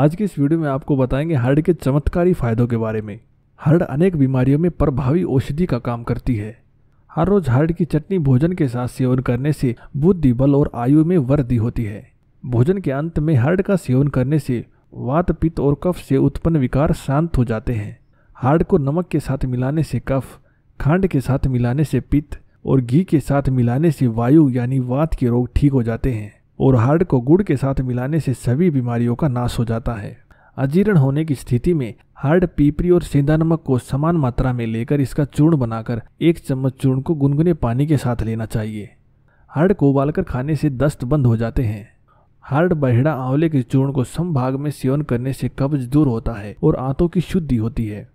आज की इस वीडियो में आपको बताएंगे हर्ड के चमत्कारी फायदों के बारे में हर्ड अनेक बीमारियों में प्रभावी औषधि का काम करती है हर रोज हर्ड की चटनी भोजन के साथ सेवन करने से बुद्धि बल और आयु में वृद्धि होती है भोजन के अंत में हर्ड का सेवन करने से वात पित्त और कफ से उत्पन्न विकार शांत हो जाते हैं हर्ड को नमक के साथ मिलाने से कफ खांड के साथ मिलाने से पित्त और घी के साथ मिलाने से वायु यानी वात के रोग ठीक हो जाते हैं और हार्ड को गुड़ के साथ मिलाने से सभी बीमारियों का नाश हो जाता है अजीर्ण होने की स्थिति में हार्ड पीपरी और सेंधा नमक को समान मात्रा में लेकर इसका चूर्ण बनाकर एक चम्मच चूर्ण को गुनगुने पानी के साथ लेना चाहिए हार्ड को उबालकर खाने से दस्त बंद हो जाते हैं हार्ड बहेड़ा आंवले के चूर्ण को संभाग में सेवन करने से कब्ज दूर होता है और आंतों की शुद्धि होती है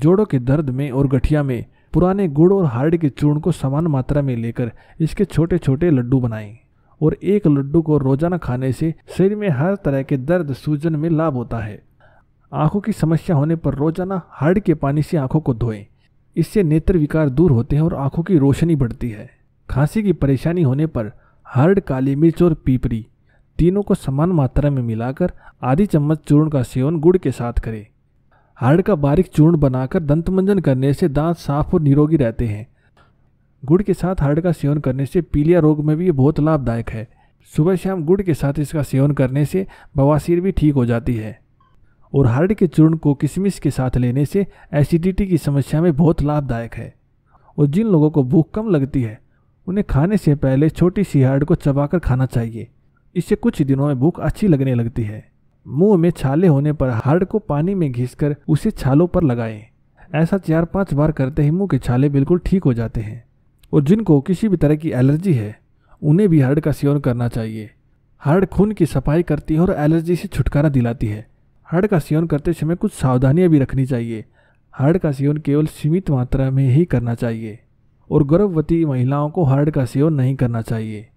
जोड़ों के दर्द में और गठिया में पुराने गुड़ और हार्ड के चूर्ण को समान मात्रा में लेकर इसके छोटे छोटे लड्डू बनाएं और एक लड्डू को रोजाना खाने से शरीर में हर तरह के दर्द सूजन में लाभ होता है आंखों की समस्या होने पर रोजाना हार्ड के पानी से आंखों को धोएं इससे नेत्र विकार दूर होते हैं और आंखों की रोशनी बढ़ती है खांसी की परेशानी होने पर हर्ड काली मिर्च और पीपरी तीनों को समान मात्रा में मिलाकर आधी चम्मच चूर्ण का सेवन गुड़ के साथ करें हार्ड का बारीक चूर्ण बनाकर दंतमंजन करने से दांत साफ और निरोगी रहते हैं गुड़ के साथ हार्ड का सेवन करने से पीलिया रोग में भी ये बहुत लाभदायक है सुबह शाम गुड़ के साथ इसका सेवन करने से बवासीर भी ठीक हो जाती है और हार्ड के चूर्ण को किशमिश के साथ लेने से एसिडिटी की समस्या में बहुत लाभदायक है और जिन लोगों को भूख कम लगती है उन्हें खाने से पहले छोटी सी हार्ड को चबाकर खाना चाहिए इससे कुछ दिनों में भूख अच्छी लगने लगती है मुंह में छाले होने पर हार्ड को पानी में घिसकर उसे छालों पर लगाएं। ऐसा चार पांच बार करते ही मुंह के छाले बिल्कुल ठीक हो जाते हैं और जिनको किसी भी तरह की एलर्जी है उन्हें भी हर्ड का सेवन करना चाहिए हर्ड खून की सफाई करती है और एलर्जी से छुटकारा दिलाती है हर्ड का सेवन करते समय कुछ सावधानियां भी रखनी चाहिए हर्ड का सेवन केवल सीमित मात्रा में ही करना चाहिए और गर्भवती महिलाओं को हर्ड का सेवन नहीं करना चाहिए